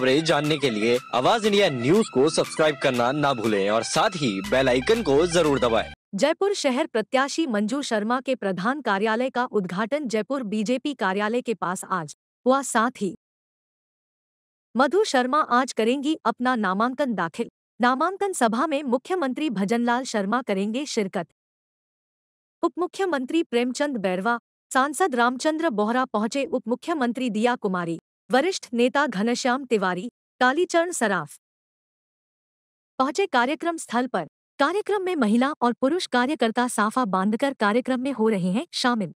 खबरें जानने के लिए आवाज इंडिया न्यूज को सब्सक्राइब करना ना भूलें और साथ ही बेल आइकन को जरूर दबाएं। जयपुर शहर प्रत्याशी मंजू शर्मा के प्रधान कार्यालय का उद्घाटन जयपुर बीजेपी कार्यालय के पास आज हुआ साथ ही मधु शर्मा आज करेंगी अपना नामांकन दाखिल नामांकन सभा में मुख्यमंत्री भजनलाल शर्मा करेंगे शिरकत उप मुख्यमंत्री प्रेमचंद बैरवा सांसद रामचंद्र बोहरा पहुंचे उप मुख्यमंत्री दिया कुमारी वरिष्ठ नेता घनश्याम तिवारी कालीचरण सराफ पहुंचे कार्यक्रम स्थल पर कार्यक्रम में महिला और पुरुष कार्यकर्ता साफा बांधकर कार्यक्रम में हो रहे हैं शामिल